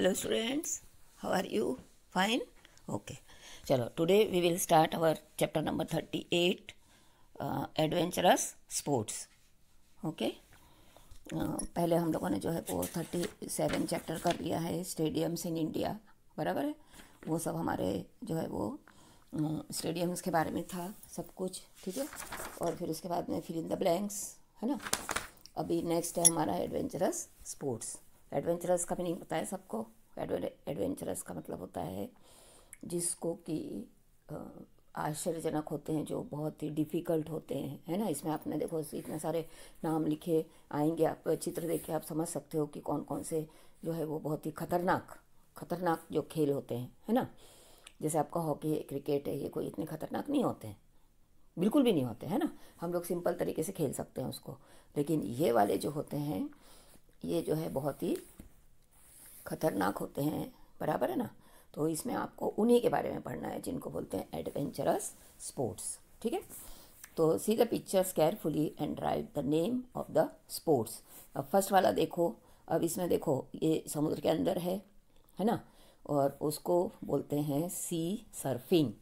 hello students how are you fine okay चलो today we will start our chapter number thirty eight adventurous sports okay पहले हम लोगों ने जो है वो थर्टी सेवन चैप्टर कर लिया है स्टेडियम्स इन इंडिया बराबर है वो सब हमारे जो है वो स्टेडियम्स uh, के बारे में था सब कुछ ठीक है और फिर उसके बाद में फिल इन द ब्लैंक्स है ना अभी नेक्स्ट है हमारा एडवेंचरस स्पोर्ट्स एडवेंचरस का मीनिंग पता है सबको एडवेंचरस का मतलब होता है जिसको कि आश्चर्यजनक होते हैं जो बहुत ही डिफ़िकल्ट होते हैं है ना इसमें आपने देखो इतने सारे नाम लिखे आएंगे आप चित्र देख के आप समझ सकते हो कि कौन कौन से जो है वो बहुत ही खतरनाक खतरनाक जो खेल होते हैं है ना जैसे आपका हॉकी है क्रिकेट है ये कोई इतने खतरनाक नहीं होते हैं बिल्कुल भी नहीं होते है ना हम लोग सिंपल तरीके से खेल सकते हैं उसको लेकिन ये वाले जो होते हैं ये जो है बहुत ही खतरनाक होते हैं बराबर है ना तो इसमें आपको उन्हीं के बारे में पढ़ना है जिनको बोलते हैं एडवेंचरस स्पोर्ट्स ठीक है तो see the pictures carefully and write the name of the sports अब फर्स्ट वाला देखो अब इसमें देखो ये समुद्र के अंदर है है ना और उसको बोलते हैं सी सर्फिंग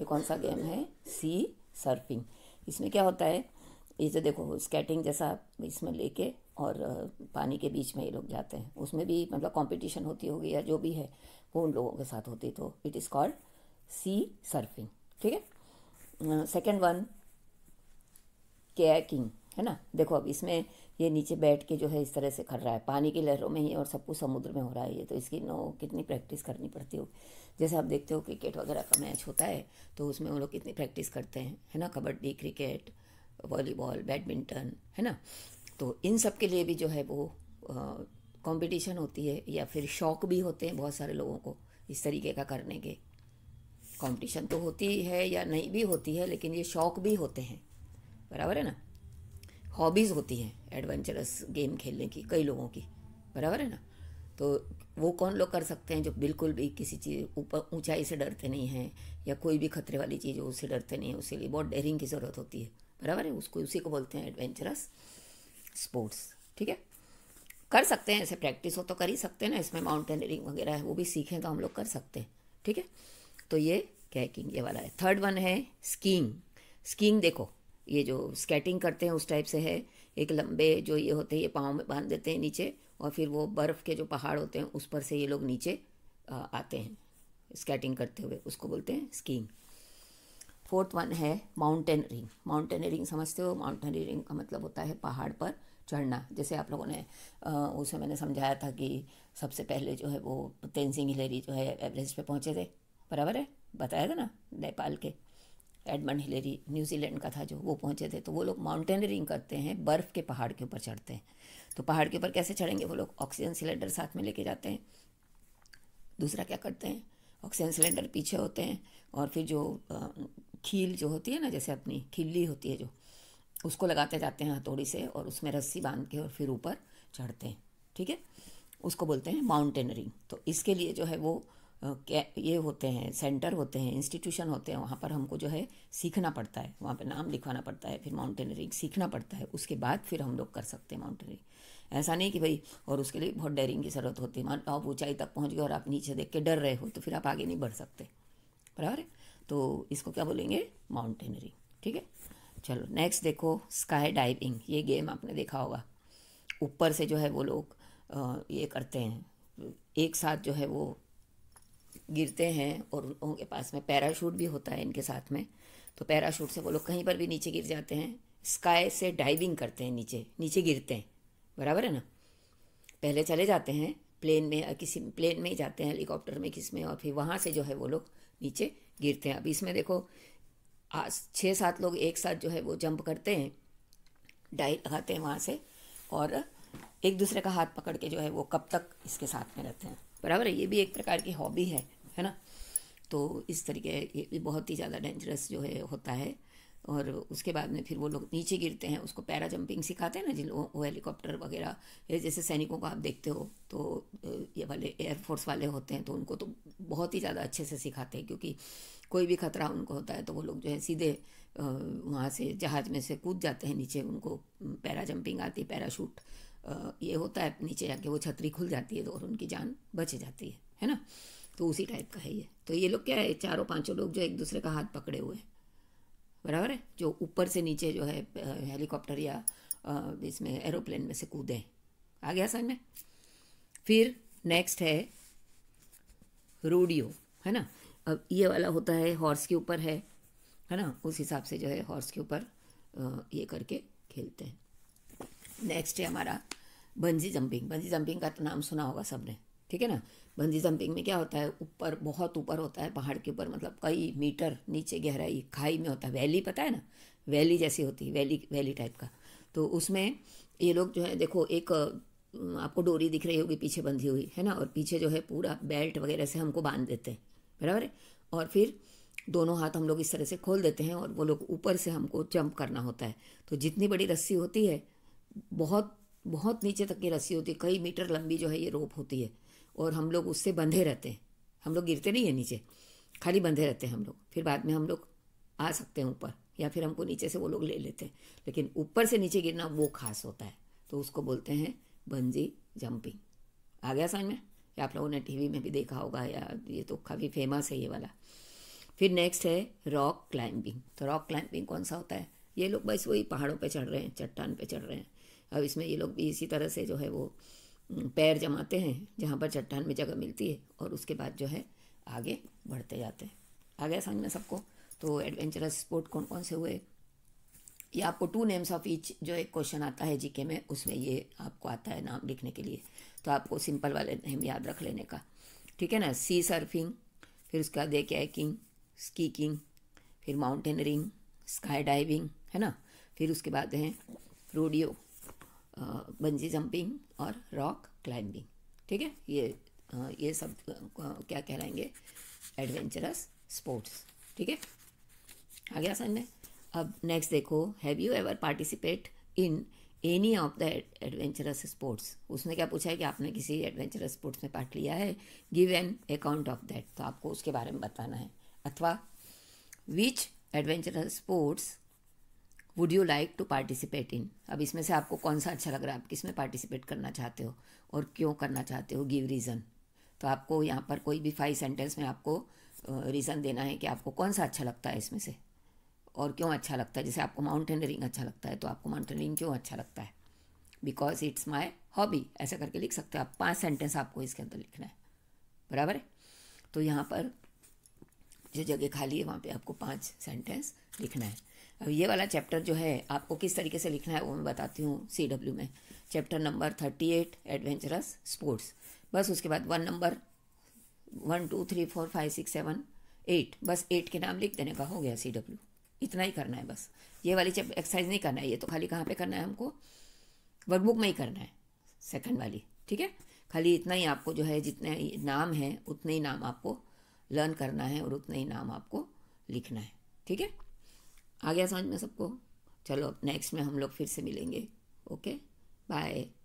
ये कौन सा गेम है सी सर्फिंग इसमें क्या होता है ये जो देखो स्केटिंग जैसा इसमें लेके और पानी के बीच में ये लोग जाते हैं उसमें भी मतलब कंपटीशन होती होगी या जो भी है वो उन लोगों के साथ होती तो it is called sea surfing ठीक है सेकेंड वन कैकिंग है ना देखो अब इसमें ये नीचे बैठ के जो है इस तरह से कर रहा है पानी की लहरों में ही और सब कुछ समुद्र में हो रहा है ये तो इसकी नो कितनी प्रैक्टिस करनी पड़ती होगी जैसे आप देखते हो क्रिकेट वगैरह का मैच होता है तो उसमें वो लोग कितनी प्रैक्टिस करते हैं है ना कबड्डी क्रिकेट वॉलीबॉल बैडमिंटन है ना तो इन सब के लिए भी जो है वो कंपटीशन होती है या फिर शौक भी होते हैं बहुत सारे लोगों को इस तरीके का करने के कंपटीशन तो होती है या नहीं भी होती है लेकिन ये शौक भी होते हैं बराबर है ना हॉबीज़ होती हैं एडवेंचरस गेम खेलने की कई लोगों की बराबर है ना तो वो कौन लोग कर सकते हैं जो बिल्कुल भी किसी चीज़ ऊपर ऊंचाई से डरते नहीं हैं या कोई भी खतरे वाली चीज़ हो उससे डरते नहीं है उसके लिए बहुत डेयरिंग की ज़रूरत होती है बराबर है उसको उसी को बोलते हैं एडवेंचरस स्पोर्ट्स ठीक है कर सकते हैं ऐसे प्रैक्टिस हो तो कर ही सकते हैं ना इसमें माउंटेनियरिंग वगैरह है वो भी सीखें तो हम लोग कर सकते हैं ठीक है तो ये कैकिंग ये वाला है थर्ड वन है स्कीइंग स्कीइंग देखो ये जो स्केटिंग करते हैं उस टाइप से है एक लंबे जो ये होते हैं ये पाँव में बांध देते हैं नीचे और फिर वो बर्फ़ के जो पहाड़ होते हैं उस पर से ये लोग नीचे आते हैं स्केटिंग करते हुए उसको बोलते हैं स्कीइंग फोर्थ वन है माउंटेनरिंग माउंटेनरिंग समझते हो माउंटेनरिंग का मतलब होता है पहाड़ पर चढ़ना जैसे आप लोगों ने उसे मैंने समझाया था कि सबसे पहले जो है वो तेनसिंग हिलेरी जो है एवरेस्ट पे पहुँचे थे बराबर है बताया था ना नेपाल के एडमंड हिलेरी न्यूजीलैंड का था जो वो पहुँचे थे तो वो लोग माउंटेनरिंग करते हैं बर्फ़ के पहाड़ के ऊपर चढ़ते हैं तो पहाड़ के ऊपर कैसे चढ़ेंगे वो लोग ऑक्सीजन सिलेंडर साथ में लेके जाते हैं दूसरा क्या करते हैं ऑक्सीजन सिलेंडर पीछे होते हैं और फिर जो खील जो होती है ना जैसे अपनी खिल्ली होती है जो उसको लगाते जाते हैं हथौड़ी से और उसमें रस्सी बांध के और फिर ऊपर चढ़ते हैं ठीक है उसको बोलते हैं माउंटेनरिंग तो इसके लिए जो है वो ये होते हैं सेंटर होते हैं इंस्टीट्यूशन होते हैं वहाँ पर हमको जो है सीखना पड़ता है वहाँ पर नाम लिखवाना पड़ता है फिर माउंटेनरिंग सीखना पड़ता है उसके बाद फिर हम लोग कर सकते हैं माउंटेनरिंग ऐसा नहीं कि भाई और उसके लिए बहुत डेयरिंग की ज़रूरत होती है मान आप ऊंचाई तक पहुँच गए और आप नीचे देख के डर रहे हो तो फिर आप आगे नहीं बढ़ सकते बराबर है तो इसको क्या बोलेंगे माउंटेनरिंग ठीक है चलो नेक्स्ट देखो स्काई डाइविंग ये गेम आपने देखा होगा ऊपर से जो है वो लोग ये करते हैं एक साथ जो है वो गिरते हैं और उनके पास में पैराशूट भी होता है इनके साथ में तो पैराशूट से वो लोग कहीं पर भी नीचे गिर जाते हैं स्काई से डाइविंग करते हैं नीचे नीचे गिरते हैं बराबर है ना पहले चले जाते हैं प्लेन में किसी प्लेन में ही जाते हैं हेलीकॉप्टर में किस में और फिर वहाँ से जो है वो लोग नीचे गिरते हैं अब इसमें देखो आज छः सात लोग एक साथ जो है वो जंप करते हैं डाई लगाते हैं वहाँ से और एक दूसरे का हाथ पकड़ के जो है वो कब तक इसके साथ में रहते हैं बराबर है ये भी एक प्रकार की हॉबी है है ना तो इस तरीके ये भी बहुत ही ज़्यादा डेंजरस जो है होता है और उसके बाद में फिर वो लोग नीचे गिरते हैं उसको पैरा जंपिंग सिखाते हैं ना जिन लोगों को हेलीकॉप्टर वगैरह जैसे सैनिकों को आप देखते हो तो ये वाले एयरफोर्स वाले होते हैं तो उनको तो बहुत ही ज़्यादा अच्छे से सिखाते हैं क्योंकि कोई भी खतरा उनको होता है तो वो लोग जो है सीधे वहाँ से जहाज़ में से कूद जाते हैं नीचे उनको पैरा जंपिंग आती है पैराशूट ये होता है नीचे जाके वो छतरी खुल जाती है तो और उनकी जान बच जाती है है ना तो उसी टाइप का है ये तो ये लोग क्या है चारों पांचों लोग जो एक दूसरे का हाथ पकड़े हुए हैं बराबर है जो ऊपर से नीचे जो है हेलीकॉप्टर या इसमें एरोप्लेन में से कूदे आ गया समझ में फिर नेक्स्ट है रोडियो है ना अब ये वाला होता है हॉर्स के ऊपर है है ना उस हिसाब से जो है हॉर्स के ऊपर ये करके खेलते हैं नेक्स्ट है हमारा बंजी जंपिंग बंजी जंपिंग का तो नाम सुना होगा सबने ठीक है ना बंजी जंपिंग में क्या होता है ऊपर बहुत ऊपर होता है पहाड़ के ऊपर मतलब कई मीटर नीचे गहराई खाई में होता है वैली पता है ना वैली जैसी होती है वैली वैली टाइप का तो उसमें ये लोग जो है देखो एक हम्म, आपको डोरी दिख रही होगी पीछे बंधी हुई है ना और पीछे जो है पूरा बेल्ट वगैरह से हमको बांध देते हैं बराबर और फिर दोनों हाथ हम लोग इस तरह से खोल देते हैं और वो लोग ऊपर से हमको जंप करना होता है तो जितनी बड़ी रस्सी होती है बहुत बहुत नीचे तक की रस्सी होती है कई मीटर लंबी जो है ये रोप होती है और हम लोग उससे बंधे रहते हैं हम लोग गिरते नहीं हैं नीचे खाली बंधे रहते हैं हम लोग फिर बाद में हम लोग आ सकते हैं ऊपर या फिर हमको नीचे से वो लोग ले लेते हैं लेकिन ऊपर से नीचे गिरना वो खास होता है तो उसको बोलते हैं बंजी जंपिंग आ गया समझ में ये आप लोगों ने टीवी में भी देखा होगा या ये तो काफ़ी फेमस है ये वाला फिर नेक्स्ट है रॉक क्लाइंबिंग तो रॉक क्लाइंबिंग कौन सा होता है ये लोग बस वही पहाड़ों पे चढ़ रहे हैं चट्टान पे चढ़ रहे हैं अब इसमें ये लोग भी इसी तरह से जो है वो पैर जमाते हैं जहाँ पर चट्टान में जगह मिलती है और उसके बाद जो है आगे बढ़ते जाते हैं आ गया समझ में सबको तो एडवेंचरस स्पोर्ट कौन कौन से हुए ये आपको टू नेम्स ऑफ ईच जो एक क्वेश्चन आता है जीके में उसमें ये आपको आता है नाम लिखने के लिए तो आपको सिंपल वाले नेम याद रख लेने का ठीक है ना सी सर्फिंग फिर उसके बाद एक हैकिंग किंग स्की किंग फिर माउंटेनरिंग स्काई डाइविंग है ना फिर उसके बाद हैं रोडियो बंजी जंपिंग और रॉक क्लाइंबिंग ठीक है ये ये सब क्या कहलाएंगे एडवेंचरस स्पोर्ट्स ठीक है आ गया समझ में अब नेक्स्ट देखो have you ever participate in any of the adventurous sports उसने क्या पूछा है कि आपने किसी एडवेंचरस स्पोर्ट्स में पार्ट लिया है give an account of that तो आपको उसके बारे में बताना है अथवा which adventurous sports would you like to participate in अब इसमें से आपको कौन सा अच्छा लग रहा है आप किस में पार्टिसिपेट करना चाहते हो और क्यों करना चाहते हो गिव रीज़न तो आपको यहाँ पर कोई भी फाइव सेंटेंस में आपको रीज़न देना है कि आपको कौन सा अच्छा लगता है इसमें से और क्यों अच्छा लगता है जैसे आपको माउंटेनरिंग अच्छा लगता है तो आपको माउंटेनरिंग क्यों अच्छा लगता है बिकॉज इट्स माई हॉबी ऐसा करके लिख सकते हो आप पांच सेंटेंस आपको इसके अंदर लिखना है बराबर है तो यहाँ पर जो जगह खाली है वहाँ पे आपको पांच सेंटेंस लिखना है अब ये वाला चैप्टर जो है आपको किस तरीके से लिखना है वो मैं बताती हूँ सी डब्ल्यू में chapter number thirty eight adventurous sports बस उसके बाद one number one two three four five six seven eight बस एट के नाम लिख देने का हो गया सी डब्ल्यू इतना ही करना है बस ये वाली जब एक्सरसाइज नहीं करना है ये तो खाली कहाँ पे करना है हमको वर्कबुक में ही करना है सेकंड वाली ठीक है खाली इतना ही आपको जो है जितने नाम है उतने ही नाम आपको लर्न करना है और उतने ही नाम आपको लिखना है ठीक है आ गया समझ में सबको चलो नेक्स्ट में हम लोग फिर से मिलेंगे ओके बाय